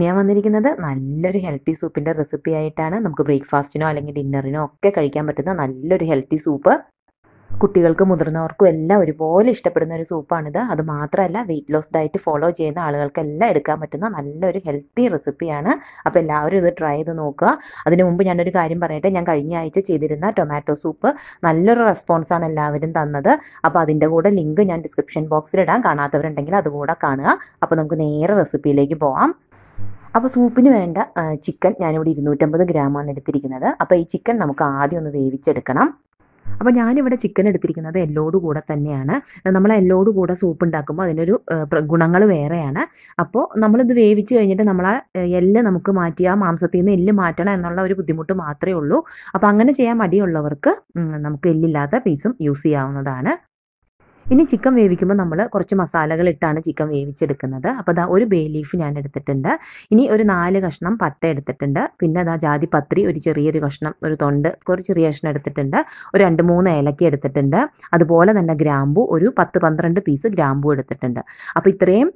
ഞാൻ വന്നിരിക്കുന്നത് നല്ലൊരു ഹെൽത്തി സൂപ്പിൻ്റെ റെസിപ്പി ആയിട്ടാണ് നമുക്ക് ബ്രേക്ക്ഫാസ്റ്റിനോ അല്ലെങ്കിൽ ഡിന്നറിനോ ഒക്കെ കഴിക്കാൻ പറ്റുന്ന നല്ലൊരു ഹെൽത്തി സൂപ്പ് കുട്ടികൾക്ക് മുതിർന്നവർക്കും എല്ലാം ഒരുപോലെ ഇഷ്ടപ്പെടുന്ന ഒരു സൂപ്പാണിത് അത് മാത്രമല്ല വെയിറ്റ് ലോസ് ഡയറ്റ് ഫോളോ ചെയ്യുന്ന ആളുകൾക്കെല്ലാം എടുക്കാൻ പറ്റുന്ന നല്ലൊരു ഹെൽത്തി റെസിപ്പിയാണ് അപ്പോൾ എല്ലാവരും ഇത് ട്രൈ ചെയ്ത് നോക്കുക അതിന് മുമ്പ് ഞാനൊരു കാര്യം പറയട്ടെ ഞാൻ കഴിഞ്ഞ ആഴ്ച ചെയ്തിരുന്ന ടൊമാറ്റോ സൂപ്പ് നല്ലൊരു റെസ്പോൺസാണ് എല്ലാവരും തന്നത് അപ്പോൾ അതിൻ്റെ കൂടെ ലിങ്ക് ഞാൻ ഡിസ്ക്രിപ്ഷൻ ബോക്സിൽ ഇടാം കാണാത്തവരുണ്ടെങ്കിൽ അതുകൂടെ കാണുക അപ്പോൾ നമുക്ക് നേരെ റെസിപ്പിയിലേക്ക് പോവാം അപ്പോൾ സൂപ്പിന് വേണ്ട ചിക്കൻ ഞാനിവിടെ ഇരുന്നൂറ്റമ്പത് ഗ്രാമാണ് എടുത്തിരിക്കുന്നത് അപ്പോൾ ഈ ചിക്കൻ നമുക്ക് ആദ്യം ഒന്ന് വേവിച്ചെടുക്കണം അപ്പോൾ ഞാനിവിടെ ചിക്കൻ എടുത്തിരിക്കുന്നത് എല്ലോട് കൂടെ തന്നെയാണ് നമ്മൾ എല്ലോട് കൂടെ സൂപ്പ് ഉണ്ടാക്കുമ്പോൾ അതിനൊരു ഗുണങ്ങൾ വേറെയാണ് അപ്പോൾ നമ്മളിത് വേവിച്ച് കഴിഞ്ഞിട്ട് നമ്മൾ ആ എല്ല് നമുക്ക് മാറ്റി ആ മാംസത്തിൽ നിന്ന് എല്ല് മാറ്റണം എന്നുള്ള ഒരു ബുദ്ധിമുട്ട് മാത്രമേ ഉള്ളൂ അപ്പോൾ അങ്ങനെ ചെയ്യാൻ മടിയുള്ളവർക്ക് നമുക്ക് എല്ലില്ലാത്ത പീസും യൂസ് ചെയ്യാവുന്നതാണ് ഇനി ചിക്കൻ വേവിക്കുമ്പോൾ നമ്മൾ കുറച്ച് മസാലകൾ ഇട്ടാണ് ചിക്കൻ വേവിച്ചെടുക്കുന്നത് അപ്പോൾ അതാ ഒരു ബേ ലീഫ് ഞാൻ എടുത്തിട്ടുണ്ട് ഇനി ഒരു നാല് കഷ്ണം പട്ട എടുത്തിട്ടുണ്ട് പിന്നെ അതാ ജാതിപത്രി ഒരു ചെറിയൊരു കഷ്ണം ഒരു തൊണ്ട് ഒരു ചെറിയ കഷ്ണം എടുത്തിട്ടുണ്ട് ഒരു രണ്ട് മൂന്ന് ഏലക്ക എടുത്തിട്ടുണ്ട് അതുപോലെ തന്നെ ഗ്രാമ്പു ഒരു പത്ത് പന്ത്രണ്ട് പീസ് ഗ്രാമ്പു എടുത്തിട്ടുണ്ട് അപ്പോൾ ഇത്രയും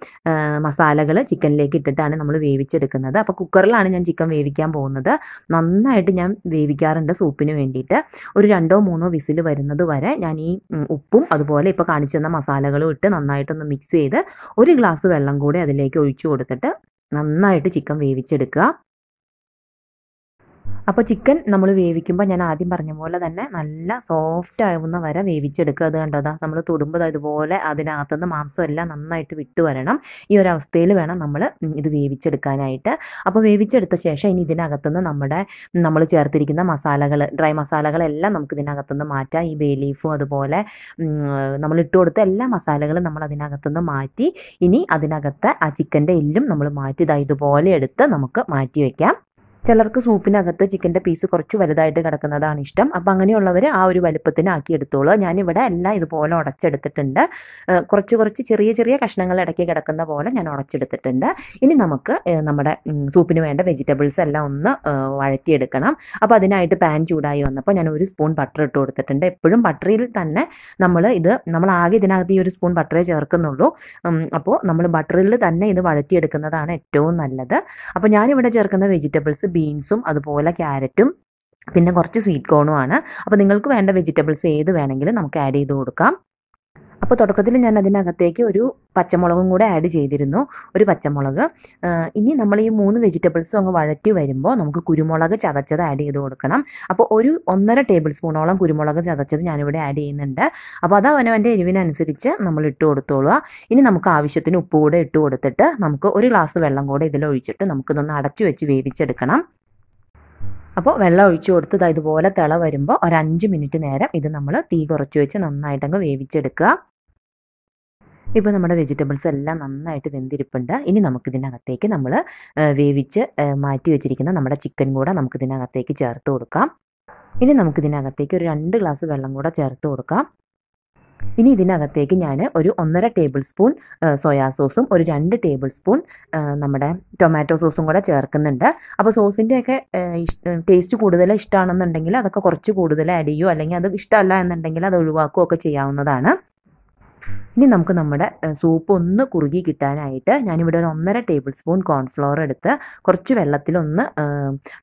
മസാലകൾ ചിക്കനിലേക്ക് ഇട്ടിട്ടാണ് നമ്മൾ വേവിച്ചെടുക്കുന്നത് അപ്പോൾ കുക്കറിലാണ് ഞാൻ ചിക്കൻ വേവിക്കാൻ പോകുന്നത് നന്നായിട്ട് ഞാൻ വേവിക്കാറുണ്ട് സൂപ്പിന് വേണ്ടിയിട്ട് ഒരു രണ്ടോ മൂന്നോ വിസിൽ വരുന്നത് വരെ ഞാൻ ഈ ഉപ്പും അതുപോലെ ഇപ്പോൾ കാണിച്ചു തന്ന മസാലകളും ഇട്ട് നന്നായിട്ടൊന്ന് മിക്സ് ചെയ്ത് ഒരു ഗ്ലാസ് വെള്ളം കൂടി അതിലേക്ക് ഒഴിച്ചു കൊടുത്തിട്ട് നന്നായിട്ട് ചിക്കൻ വേവിച്ചെടുക്കുക അപ്പോൾ ചിക്കൻ നമ്മൾ വേവിക്കുമ്പോൾ ഞാൻ ആദ്യം പറഞ്ഞ പോലെ തന്നെ നല്ല സോഫ്റ്റ് ആവുന്ന വരെ വേവിച്ചെടുക്കുക അത് കണ്ടോ അതാ നമ്മൾ തൊടുമ്പോൾ ഇതുപോലെ അതിനകത്തുനിന്ന് മാംസം എല്ലാം നന്നായിട്ട് വിട്ടു വരണം ഈ ഒരു അവസ്ഥയിൽ വേണം നമ്മൾ ഇത് വേവിച്ചെടുക്കാനായിട്ട് അപ്പോൾ വേവിച്ചെടുത്ത ശേഷം ഇനി ഇതിനകത്തുനിന്ന് നമ്മുടെ നമ്മൾ ചേർത്തിരിക്കുന്ന മസാലകൾ ഡ്രൈ മസാലകളെല്ലാം നമുക്ക് ഇതിനകത്തുനിന്ന് മാറ്റാം ഈ ബേ ലീഫും അതുപോലെ നമ്മൾ ഇട്ട് കൊടുത്ത എല്ലാ മസാലകളും നമ്മൾ അതിനകത്തുനിന്ന് മാറ്റി ഇനി അതിനകത്ത് ആ ചിക്കൻ്റെ എല്ലും നമ്മൾ മാറ്റി ഇതാ ഇതുപോലെ എടുത്ത് നമുക്ക് മാറ്റി വയ്ക്കാം ചിലർക്ക് സൂപ്പിനകത്ത് ചിക്കൻ്റെ പീസ് കുറച്ച് വലുതായിട്ട് കിടക്കുന്നതാണ് ഇഷ്ടം അപ്പം അങ്ങനെയുള്ളവർ ആ ഒരു വലുപ്പത്തിന് ആക്കി എടുത്തോളൂ ഞാനിവിടെ എല്ലാം ഇതുപോലെ ഉടച്ചെടുത്തിട്ടുണ്ട് കുറച്ച് കുറച്ച് ചെറിയ ചെറിയ കഷ്ണങ്ങൾ ഇടയ്ക്ക് കിടക്കുന്ന പോലെ ഞാൻ ഉടച്ചെടുത്തിട്ടുണ്ട് ഇനി നമുക്ക് നമ്മുടെ സൂപ്പിന് വേണ്ട വെജിറ്റബിൾസ് എല്ലാം ഒന്ന് വഴറ്റിയെടുക്കണം അപ്പോൾ അതിനായിട്ട് പാൻ ചൂടായി വന്നപ്പോൾ ഞാൻ ഒരു സ്പൂൺ ബട്ടർ ഇട്ട് കൊടുത്തിട്ടുണ്ട് എപ്പോഴും ബട്ടറിൽ തന്നെ നമ്മൾ ഇത് നമ്മൾ ആകെ ഇതിനകത്ത് ഈ ഒരു സ്പൂൺ ബട്ടറേ ചേർക്കുന്നുള്ളൂ അപ്പോൾ നമ്മൾ ബട്ടറിൽ തന്നെ ഇത് വഴറ്റിയെടുക്കുന്നതാണ് ഏറ്റവും നല്ലത് അപ്പോൾ ഞാനിവിടെ ചേർക്കുന്ന വെജിറ്റബിൾസ് ബീൻസും അതുപോലെ ക്യാരറ്റും പിന്നെ കുറച്ച് സ്വീറ്റ് കോണുമാണ് അപ്പോൾ നിങ്ങൾക്ക് വേണ്ട വെജിറ്റബിൾസ് ഏത് വേണമെങ്കിലും നമുക്ക് ആഡ് ചെയ്ത് കൊടുക്കാം അപ്പോൾ തുടക്കത്തിൽ ഞാൻ അതിനകത്തേക്ക് ഒരു പച്ചമുളകും കൂടെ ആഡ് ചെയ്തിരുന്നു ഒരു പച്ചമുളക് ഇനി നമ്മൾ ഈ മൂന്ന് വെജിറ്റബിൾസും അങ്ങ് വഴറ്റി വരുമ്പോൾ നമുക്ക് കുരുമുളക് ചതച്ചത് ആഡ് ചെയ്ത് കൊടുക്കണം അപ്പോൾ ഒരു ഒന്നര ടേബിൾ സ്പൂണോളം കുരുമുളക് ചതച്ചത് ഞാനിവിടെ ആഡ് ചെയ്യുന്നുണ്ട് അപ്പോൾ അത് അവനവൻ്റെ എരിവിനനുസരിച്ച് നമ്മൾ ഇട്ട് കൊടുത്തോളുക ഇനി നമുക്ക് ആവശ്യത്തിന് ഉപ്പ് കൂടെ ഇട്ട് കൊടുത്തിട്ട് നമുക്ക് ഒരു ഗ്ലാസ് വെള്ളം കൂടെ ഇതിലൊഴിച്ചിട്ട് നമുക്കിതൊന്ന് അടച്ചു വെച്ച് വേവിച്ചെടുക്കണം അപ്പോൾ വെള്ളം ഒഴിച്ചു കൊടുത്തത് ഇതുപോലെ തിള വരുമ്പോൾ ഒരു അഞ്ച് മിനിറ്റ് നേരം ഇത് നമ്മൾ തീ കുറച്ച് വെച്ച് നന്നായിട്ടങ്ങ് വേവിച്ചെടുക്കുക ഇപ്പോൾ നമ്മുടെ വെജിറ്റബിൾസ് എല്ലാം നന്നായിട്ട് വെന്തിരിപ്പുണ്ട് ഇനി നമുക്കിതിനകത്തേക്ക് നമ്മൾ വേവിച്ച് മാറ്റി വെച്ചിരിക്കുന്ന നമ്മുടെ ചിക്കൻ കൂടെ നമുക്കിതിനകത്തേക്ക് ചേർത്ത് കൊടുക്കാം ഇനി നമുക്കിതിനകത്തേക്ക് ഒരു രണ്ട് ഗ്ലാസ് വെള്ളം കൂടെ ചേർത്ത് കൊടുക്കാം ഇനി ഇതിനകത്തേക്ക് ഞാൻ ഒരു ഒന്നര ടേബിൾ സ്പൂൺ സോയാ സോസും ഒരു രണ്ട് ടേബിൾ സ്പൂൺ നമ്മുടെ ടൊമാറ്റോ സോസും കൂടെ ചേർക്കുന്നുണ്ട് അപ്പോൾ സോസിൻ്റെയൊക്കെ ടേസ്റ്റ് കൂടുതൽ ഇഷ്ടമാണെന്നുണ്ടെങ്കിൽ അതൊക്കെ കുറച്ച് കൂടുതൽ ആഡ് ചെയ്യുമോ അല്ലെങ്കിൽ അത് ഇഷ്ടമല്ല എന്നുണ്ടെങ്കിൽ അത് ഒഴിവാക്കുകയൊക്കെ ചെയ്യാവുന്നതാണ് ഇനി നമുക്ക് നമ്മുടെ സൂപ്പ് ഒന്ന് കുറുകി കിട്ടാനായിട്ട് ഞാനിവിടെ ഒരു ഒന്നര ടേബിൾ സ്പൂൺ കോൺഫ്ലോർ എടുത്ത് കുറച്ച് വെള്ളത്തിലൊന്ന്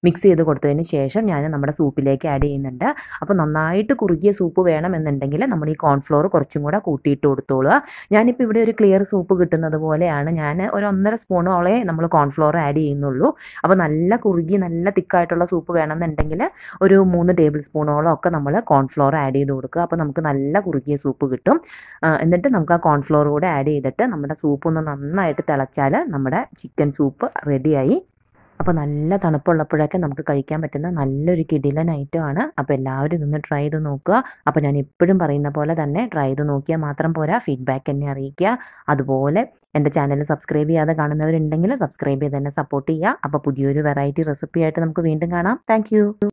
മിക്സ് ചെയ്ത് കൊടുത്തതിന് ശേഷം ഞാൻ നമ്മുടെ സൂപ്പിലേക്ക് ആഡ് ചെയ്യുന്നുണ്ട് അപ്പോൾ നന്നായിട്ട് കുറുകിയ സൂപ്പ് വേണമെന്നുണ്ടെങ്കിൽ നമ്മൾ ഈ കോൺഫ്ലോർ കുറച്ചും കൂടെ കൂട്ടിയിട്ട് കൊടുത്തോളുക ഞാനിപ്പോൾ ഇവിടെ ഒരു ക്ലിയർ സൂപ്പ് കിട്ടുന്നത് പോലെയാണ് ഞാൻ ഒരു ഒന്നര സ്പൂണോളെ നമ്മൾ കോൺഫ്ലോർ ആഡ് ചെയ്യുന്നുള്ളൂ അപ്പോൾ നല്ല കുറുകി നല്ല തിക്കായിട്ടുള്ള സൂപ്പ് വേണമെന്നുണ്ടെങ്കിൽ ഒരു മൂന്ന് ടേബിൾ സ്പൂണോളം ഒക്കെ നമ്മൾ കോൺഫ്ലോർ ആഡ് ചെയ്ത് കൊടുക്കുക അപ്പോൾ നമുക്ക് നല്ല കുറുകിയ സൂപ്പ് കിട്ടും എന്നിട്ട് നമുക്ക് ആ കോൺഫ്ലോർ കൂടെ ആഡ് ചെയ്തിട്ട് നമ്മുടെ സൂപ്പ് ഒന്ന് നന്നായിട്ട് തിളച്ചാൽ നമ്മുടെ ചിക്കൻ സൂപ്പ് റെഡിയായി അപ്പോൾ നല്ല തണുപ്പുള്ളപ്പോഴൊക്കെ നമുക്ക് കഴിക്കാൻ പറ്റുന്ന നല്ലൊരു കിടിലൻ ഐറ്റമാണ് അപ്പോൾ എല്ലാവരും ഇതൊന്ന് ട്രൈ ചെയ്ത് നോക്കുക അപ്പോൾ ഞാൻ എപ്പോഴും പറയുന്ന പോലെ തന്നെ ട്രൈ ചെയ്ത് നോക്കിയാൽ മാത്രം പോരാ ഫീഡ്ബാക്ക് എന്നെ അറിയിക്കുക അതുപോലെ എൻ്റെ ചാനൽ സബ്സ്ക്രൈബ് ചെയ്യാതെ കാണുന്നവരുണ്ടെങ്കിൽ സബ്സ്ക്രൈബ് ചെയ്ത് തന്നെ സപ്പോർട്ട് ചെയ്യുക അപ്പോൾ പുതിയൊരു വെറൈറ്റി റെസിപ്പി ആയിട്ട് നമുക്ക് വീണ്ടും കാണാം താങ്ക്